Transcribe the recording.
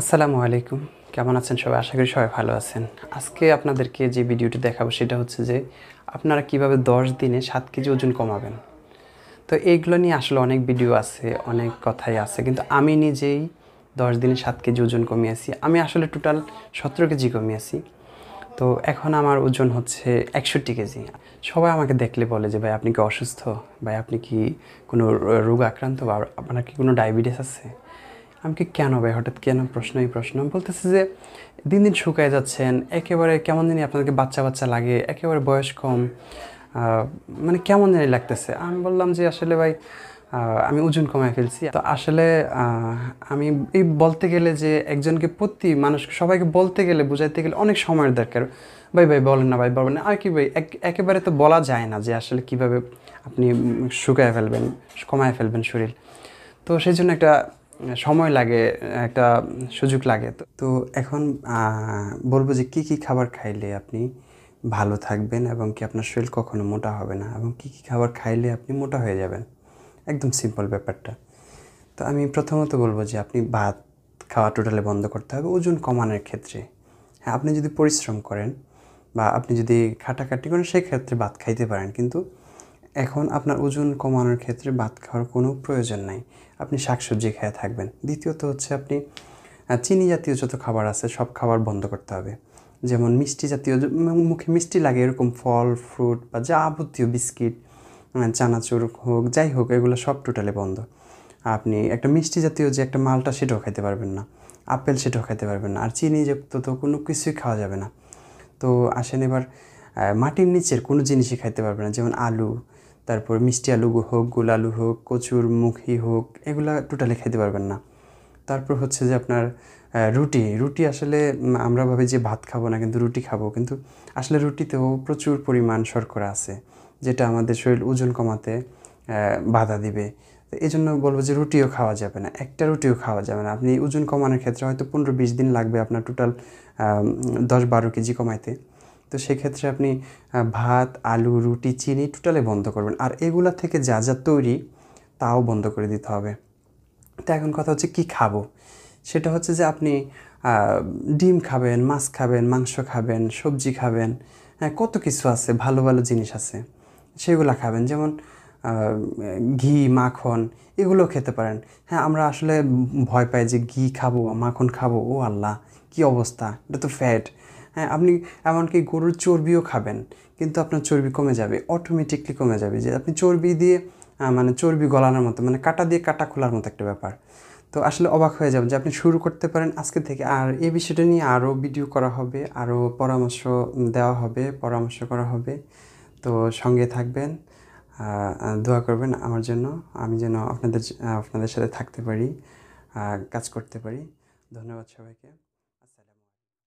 আসসালামু আলাইকুম কেমন আছেন সবাই আশা করি সবাই ভালো আছেন আজকে আপনাদেরকে যে ভিডিওটি দেখাবো সেটা হচ্ছে যে আপনারা কিভাবে দশ দিনে সাত কেজি ওজন কমাবেন তো এইগুলো নিয়ে আসলে অনেক ভিডিও আছে অনেক কথাই আছে কিন্তু আমি নিজেই দশ দিনে সাত কেজি ওজন কমিয়েছি আমি আসলে টোটাল সতেরো কেজি কমিয়েছি তো এখন আমার ওজন হচ্ছে একষট্টি কেজি সবাই আমাকে দেখলে বলে যে ভাই আপনি কি অসুস্থ ভাই আপনি কি কোনো রোগ আক্রান্ত বা আপনার কি কোনো ডায়াবেটিস আছে আমাকে কেন ভাই হঠাৎ কেন প্রশ্ন এই প্রশ্ন বলতেছে যে দিন দিন শুকায় যাচ্ছেন একেবারে কেমন দিনই আপনাদেরকে বাচ্চা বাচ্চা লাগে একেবারে বয়স কম মানে কেমন দিনই লাগতেছে আমি বললাম যে আসলে ভাই আমি ওজন কমায় ফেলছি তো আসলে আমি এই বলতে গেলে যে একজনকে প্রতি মানুষ সবাইকে বলতে গেলে বুঝাইতে গেলে অনেক সময়ের দরকার ভাই ভাই বলেন না ভাই বলবেন না আর কি ভাই একেবারে তো বলা যায় না যে আসলে কিভাবে আপনি শুকায় ফেলবেন কমায় ফেলবেন শরীর তো সেই জন্য একটা সময় লাগে একটা সুযোগ লাগে তো তো এখন বলবো যে কি কি খাবার খাইলে আপনি ভালো থাকবেন এবং কি আপনার শরীর কখনো মোটা হবে না এবং কি কি খাবার খাইলে আপনি মোটা হয়ে যাবেন একদম সিম্পল ব্যাপারটা তো আমি প্রথমত বলবো যে আপনি ভাত খাওয়া টোটালি বন্ধ করতে হবে ওজন কমানোর ক্ষেত্রে হ্যাঁ আপনি যদি পরিশ্রম করেন বা আপনি যদি খাটাখাটি করেন সেই ক্ষেত্রে ভাত খাইতে পারেন কিন্তু এখন আপনার ওজন কমানোর ক্ষেত্রে ভাত খাওয়ার কোনো প্রয়োজন নাই আপনি শাকসবজি খেয়ে থাকবেন দ্বিতীয়ত হচ্ছে আপনি চিনি জাতীয় যত খাবার আছে সব খাবার বন্ধ করতে হবে যেমন মিষ্টি জাতীয় মুখে মিষ্টি লাগে এরকম ফল ফ্রুট বা যাবতীয় বিস্কিট চানাচুর হোক যাই হোক এগুলো সব টোটালি বন্ধ আপনি একটা মিষ্টি জাতীয় যে একটা মালটা সেটাও খাইতে পারবেন না আপেল সেটাও খাইতে পারবেন না আর চিনি যুক্ত তো কোনো কিছুই খাওয়া যাবে না তো আসেন এবার মাটির নিচের কোনো জিনিসই খাইতে পারবে না যেমন আলু তারপর মিষ্টি আলু হোক গোল আলু হোক কচুর মুখি হোক এগুলা টোটালি খাইতে পারবেন না তারপর হচ্ছে যে আপনার রুটি রুটি আসলে আমরা ভাবি যে ভাত খাবো না কিন্তু রুটি খাবো কিন্তু আসলে রুটিতেও প্রচুর পরিমাণ শর্করা আছে যেটা আমাদের শরীর ওজন কমাতে বাধা দিবে তো এই জন্য বলবো যে রুটিও খাওয়া যাবে না একটা রুটিও খাওয়া যাবে না আপনি ওজন কমানোর ক্ষেত্রে হয়তো পনেরো বিশ দিন লাগবে আপনার টোটাল দশ বারো কেজি কমাইতে তো সেক্ষেত্রে আপনি ভাত আলু রুটি চিনি টোটালি বন্ধ করবেন আর এগুলা থেকে যা যা তৈরি তাও বন্ধ করে দিতে হবে তো এখন কথা হচ্ছে কি খাবো সেটা হচ্ছে যে আপনি ডিম খাবেন মাছ খাবেন মাংস খাবেন সবজি খাবেন হ্যাঁ কত কিছু আছে ভালো ভালো জিনিস আছে সেগুলো খাবেন যেমন ঘি মাখন এগুলো খেতে পারেন হ্যাঁ আমরা আসলে ভয় পাই যে ঘি খাবো মাখন খাবো ও আল্লাহ কি অবস্থা এটা তো ফ্যাট হ্যাঁ আপনি এমনকি গরুর চর্বিও খাবেন কিন্তু আপনার চর্বি কমে যাবে অটোমেটিকলি কমে যাবে যে আপনি চর্বি দিয়ে মানে চর্বি গলানোর মতো মানে কাটা দিয়ে কাটা খোলার মতো একটা ব্যাপার তো আসলে অবাক হয়ে যাবেন যে আপনি শুরু করতে পারেন আজকে থেকে আর এই বিষয়টা নিয়ে আরও ভিডিও করা হবে আরও পরামর্শ দেওয়া হবে পরামর্শ করা হবে তো সঙ্গে থাকবেন দোয়া করবেন আমার জন্য আমি যেন আপনাদের আপনাদের সাথে থাকতে পারি কাজ করতে পারি ধন্যবাদ সবাইকে